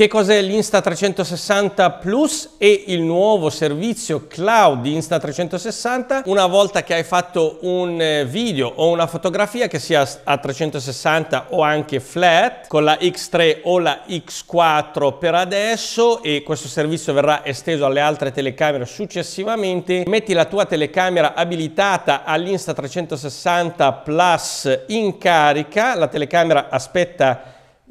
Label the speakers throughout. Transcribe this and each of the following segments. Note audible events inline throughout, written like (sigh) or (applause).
Speaker 1: Che cos'è l'Insta360 Plus e il nuovo servizio cloud di Insta360? Una volta che hai fatto un eh, video o una fotografia che sia a 360 o anche flat con la X3 o la X4 per adesso e questo servizio verrà esteso alle altre telecamere successivamente, metti la tua telecamera abilitata all'Insta360 Plus in carica, la telecamera aspetta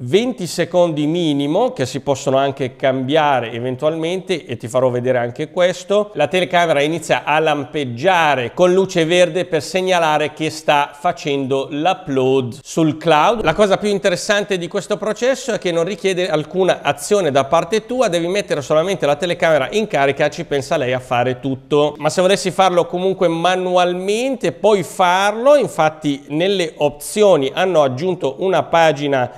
Speaker 1: 20 secondi minimo che si possono anche cambiare eventualmente e ti farò vedere anche questo la telecamera inizia a lampeggiare con luce verde per segnalare che sta facendo l'upload sul cloud la cosa più interessante di questo processo è che non richiede alcuna azione da parte tua devi mettere solamente la telecamera in carica ci pensa lei a fare tutto ma se volessi farlo comunque manualmente puoi farlo infatti nelle opzioni hanno aggiunto una pagina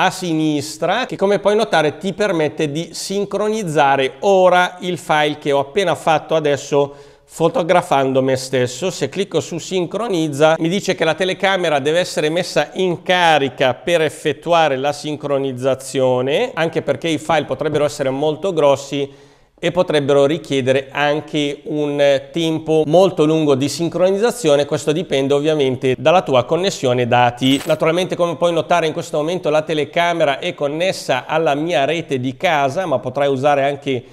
Speaker 1: a sinistra che come puoi notare ti permette di sincronizzare ora il file che ho appena fatto adesso fotografando me stesso. Se clicco su sincronizza mi dice che la telecamera deve essere messa in carica per effettuare la sincronizzazione anche perché i file potrebbero essere molto grossi e potrebbero richiedere anche un tempo molto lungo di sincronizzazione questo dipende ovviamente dalla tua connessione dati naturalmente come puoi notare in questo momento la telecamera è connessa alla mia rete di casa ma potrai usare anche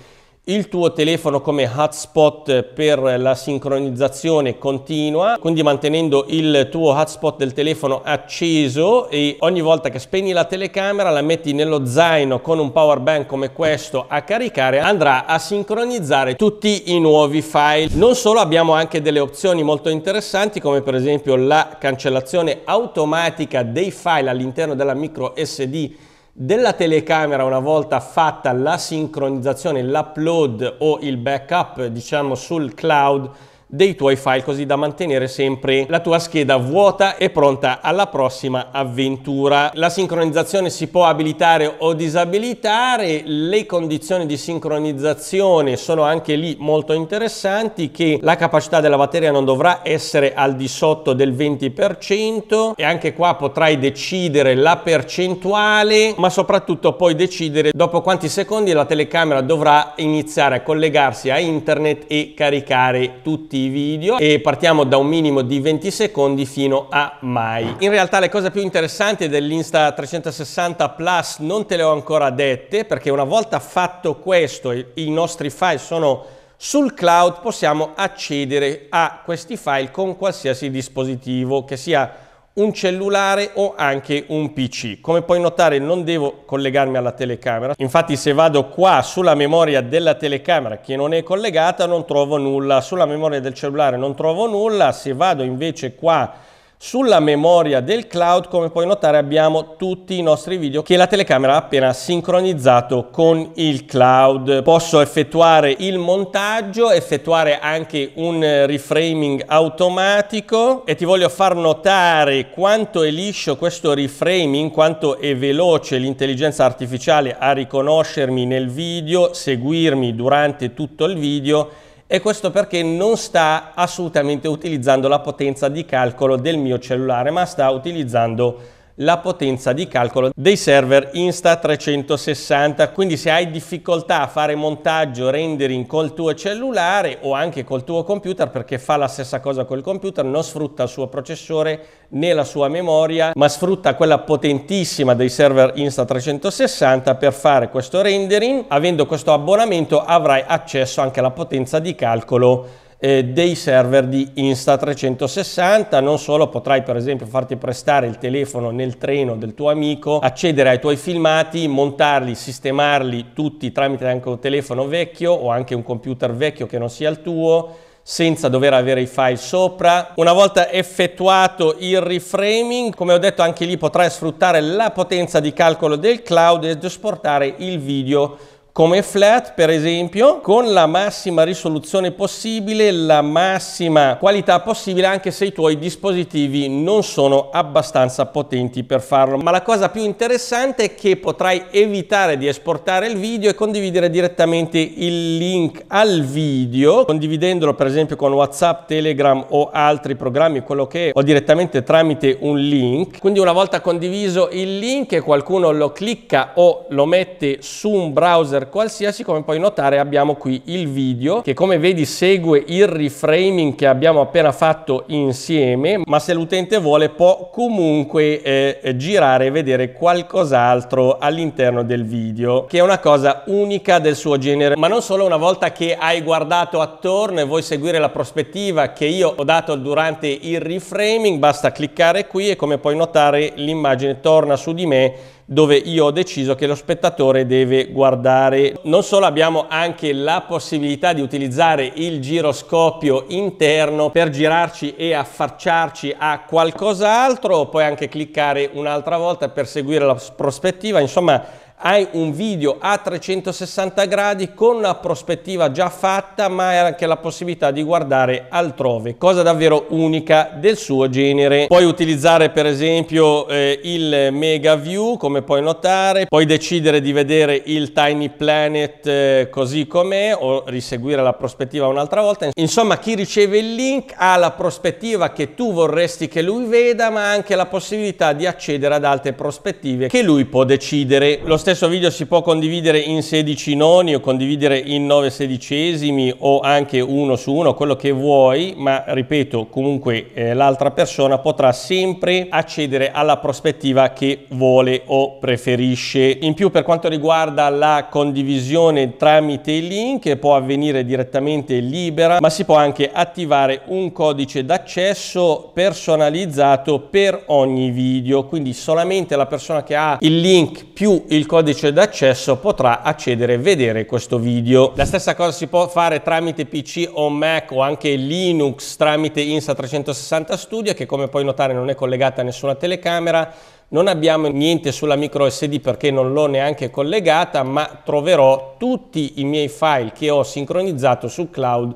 Speaker 1: il tuo telefono come hotspot per la sincronizzazione continua, quindi mantenendo il tuo hotspot del telefono acceso e ogni volta che spegni la telecamera la metti nello zaino con un power bank come questo a caricare, andrà a sincronizzare tutti i nuovi file. Non solo abbiamo anche delle opzioni molto interessanti come per esempio la cancellazione automatica dei file all'interno della micro SD della telecamera una volta fatta la sincronizzazione, l'upload o il backup diciamo sul cloud dei tuoi file così da mantenere sempre la tua scheda vuota e pronta alla prossima avventura. La sincronizzazione si può abilitare o disabilitare, le condizioni di sincronizzazione sono anche lì molto interessanti che la capacità della batteria non dovrà essere al di sotto del 20% e anche qua potrai decidere la percentuale ma soprattutto puoi decidere dopo quanti secondi la telecamera dovrà iniziare a collegarsi a internet e caricare tutti tutti i video e partiamo da un minimo di 20 secondi fino a mai. In realtà le cose più interessanti dell'Insta 360 Plus non te le ho ancora dette perché una volta fatto questo i nostri file sono sul cloud possiamo accedere a questi file con qualsiasi dispositivo che sia un cellulare o anche un PC. Come puoi notare non devo collegarmi alla telecamera, infatti se vado qua sulla memoria della telecamera che non è collegata non trovo nulla, sulla memoria del cellulare non trovo nulla, se vado invece qua sulla memoria del cloud, come puoi notare, abbiamo tutti i nostri video che la telecamera ha appena sincronizzato con il cloud. Posso effettuare il montaggio, effettuare anche un reframing automatico e ti voglio far notare quanto è liscio questo reframing, quanto è veloce l'intelligenza artificiale a riconoscermi nel video, seguirmi durante tutto il video e questo perché non sta assolutamente utilizzando la potenza di calcolo del mio cellulare ma sta utilizzando la potenza di calcolo dei server Insta360, quindi se hai difficoltà a fare montaggio, rendering col tuo cellulare o anche col tuo computer perché fa la stessa cosa col computer, non sfrutta il suo processore né la sua memoria, ma sfrutta quella potentissima dei server Insta360 per fare questo rendering, avendo questo abbonamento avrai accesso anche alla potenza di calcolo eh, dei server di Insta360, non solo potrai per esempio farti prestare il telefono nel treno del tuo amico, accedere ai tuoi filmati, montarli, sistemarli tutti tramite anche un telefono vecchio o anche un computer vecchio che non sia il tuo, senza dover avere i file sopra. Una volta effettuato il reframing, come ho detto anche lì potrai sfruttare la potenza di calcolo del cloud ed esportare il video come flat per esempio con la massima risoluzione possibile la massima qualità possibile anche se i tuoi dispositivi non sono abbastanza potenti per farlo ma la cosa più interessante è che potrai evitare di esportare il video e condividere direttamente il link al video condividendolo per esempio con whatsapp telegram o altri programmi quello che è o direttamente tramite un link quindi una volta condiviso il link e qualcuno lo clicca o lo mette su un browser software qualsiasi come puoi notare abbiamo qui il video che come vedi segue il reframing che abbiamo appena fatto insieme ma se l'utente vuole può comunque eh, girare e vedere qualcos'altro all'interno del video che è una cosa unica del suo genere ma non solo una volta che hai guardato attorno e vuoi seguire la prospettiva che io ho dato durante il reframing basta cliccare qui e come puoi notare l'immagine torna su di me dove io ho deciso che lo spettatore deve guardare. Non solo abbiamo anche la possibilità di utilizzare il giroscopio interno per girarci e affacciarci a qualcos'altro, puoi anche cliccare un'altra volta per seguire la prospettiva, insomma hai un video a 360 gradi con una prospettiva già fatta ma hai anche la possibilità di guardare altrove cosa davvero unica del suo genere puoi utilizzare per esempio eh, il mega view come puoi notare puoi decidere di vedere il tiny planet eh, così com'è o riseguire la prospettiva un'altra volta insomma chi riceve il link ha la prospettiva che tu vorresti che lui veda ma anche la possibilità di accedere ad altre prospettive che lui può decidere Lo stesso video si può condividere in 16 noni o condividere in 9 sedicesimi o anche uno su uno, quello che vuoi, ma ripeto, comunque eh, l'altra persona potrà sempre accedere alla prospettiva che vuole o preferisce. In più per quanto riguarda la condivisione tramite link può avvenire direttamente libera, ma si può anche attivare un codice d'accesso personalizzato per ogni video, quindi solamente la persona che ha il link più il codice codice d'accesso potrà accedere e vedere questo video. La stessa cosa si può fare tramite PC o Mac o anche Linux tramite Insta360 Studio che come puoi notare non è collegata a nessuna telecamera non abbiamo niente sulla micro SD perché non l'ho neanche collegata, ma troverò tutti i miei file che ho sincronizzato sul cloud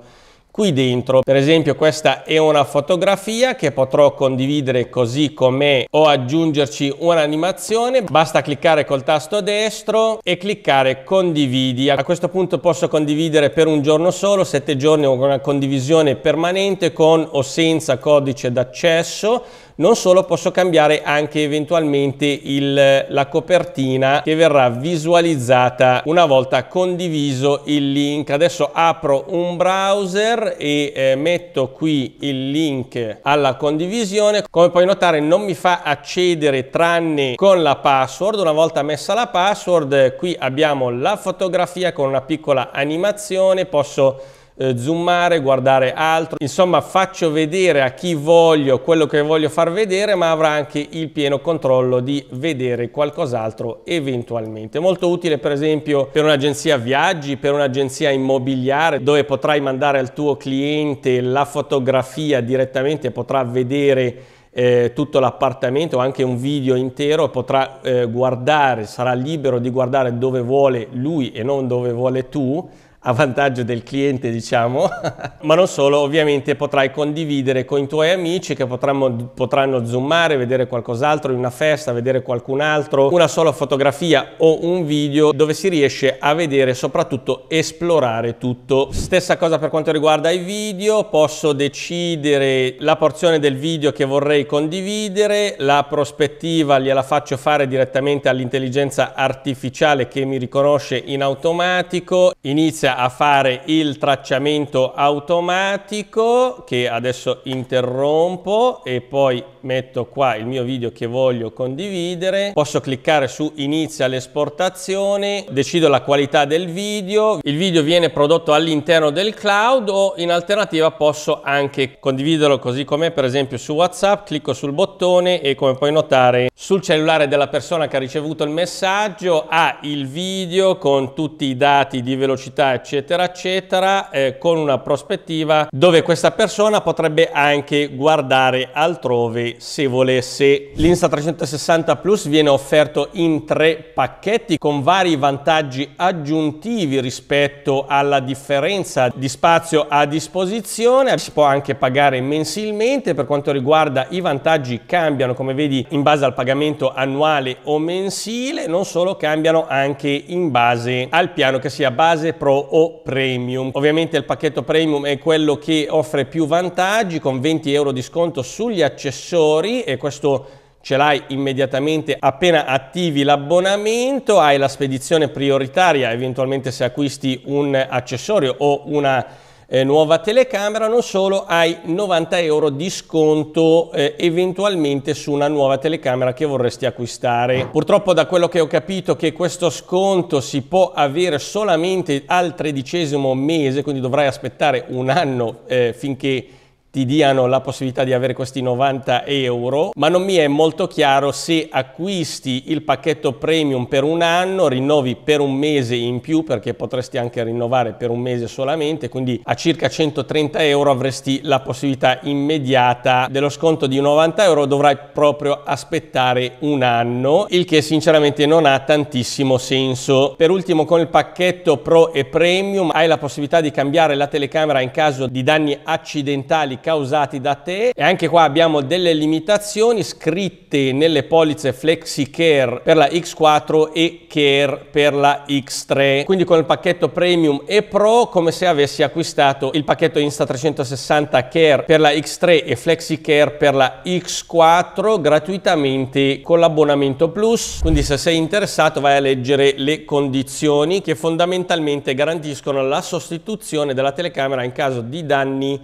Speaker 1: qui dentro. Per esempio questa è una fotografia che potrò condividere così com'è o aggiungerci un'animazione. Basta cliccare col tasto destro e cliccare condividi. A questo punto posso condividere per un giorno solo, sette giorni o una condivisione permanente con o senza codice d'accesso non solo, posso cambiare anche eventualmente il, la copertina che verrà visualizzata una volta condiviso il link. Adesso apro un browser e eh, metto qui il link alla condivisione. Come puoi notare non mi fa accedere tranne con la password. Una volta messa la password qui abbiamo la fotografia con una piccola animazione. Posso eh, zoomare, guardare altro, insomma faccio vedere a chi voglio quello che voglio far vedere ma avrà anche il pieno controllo di vedere qualcos'altro eventualmente. Molto utile per esempio per un'agenzia viaggi, per un'agenzia immobiliare dove potrai mandare al tuo cliente la fotografia direttamente, potrà vedere eh, tutto l'appartamento, anche un video intero, potrà eh, guardare, sarà libero di guardare dove vuole lui e non dove vuole tu, a vantaggio del cliente diciamo (laughs) ma non solo ovviamente potrai condividere con i tuoi amici che potranno, potranno zoomare vedere qualcos'altro in una festa vedere qualcun altro una sola fotografia o un video dove si riesce a vedere soprattutto esplorare tutto stessa cosa per quanto riguarda i video posso decidere la porzione del video che vorrei condividere la prospettiva gliela faccio fare direttamente all'intelligenza artificiale che mi riconosce in automatico inizia comincia a fare il tracciamento automatico che adesso interrompo e poi metto qua il mio video che voglio condividere, posso cliccare su inizia l'esportazione, decido la qualità del video, il video viene prodotto all'interno del cloud o in alternativa posso anche condividerlo così com'è per esempio su WhatsApp, clicco sul bottone e come puoi notare sul cellulare della persona che ha ricevuto il messaggio ha il video con tutti i dati di velocità eccetera eccetera eh, con una prospettiva dove questa persona potrebbe anche guardare altrove se volesse l'Insta360 Plus viene offerto in tre pacchetti con vari vantaggi aggiuntivi rispetto alla differenza di spazio a disposizione, si può anche pagare mensilmente, per quanto riguarda i vantaggi cambiano come vedi in base al pagamento annuale o mensile, non solo cambiano anche in base al piano che sia base pro o premium. Ovviamente il pacchetto premium è quello che offre più vantaggi con 20 euro di sconto sugli accessori sensori e questo ce l'hai immediatamente appena attivi l'abbonamento, hai la spedizione prioritaria, eventualmente se acquisti un accessorio o una eh, nuova telecamera, non solo hai 90 euro di sconto eh, eventualmente su una nuova telecamera che vorresti acquistare. Purtroppo da quello che ho capito che questo sconto si può avere solamente al tredicesimo mese, quindi dovrai aspettare un anno eh, finché ti diano la possibilità di avere questi 90 euro, ma non mi è molto chiaro se acquisti il pacchetto premium per un anno, rinnovi per un mese in più perché potresti anche rinnovare per un mese solamente, quindi a circa 130 euro avresti la possibilità immediata dello sconto di 90 euro, dovrai proprio aspettare un anno, il che sinceramente non ha tantissimo senso. Per ultimo con il pacchetto Pro e Premium hai la possibilità di cambiare la telecamera in caso di danni accidentali causati da te e anche qua abbiamo delle limitazioni scritte nelle polizze FlexiCare per la X4 e Care per la X3 quindi con il pacchetto Premium e Pro come se avessi acquistato il pacchetto Insta360 Care per la X3 e FlexiCare per la X4 gratuitamente con l'abbonamento Plus quindi se sei interessato vai a leggere le condizioni che fondamentalmente garantiscono la sostituzione della telecamera in caso di danni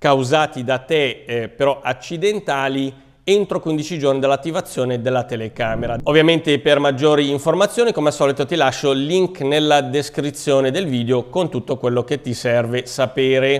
Speaker 1: causati da te eh, però accidentali entro 15 giorni dall'attivazione della telecamera. Ovviamente per maggiori informazioni come al solito ti lascio il link nella descrizione del video con tutto quello che ti serve sapere.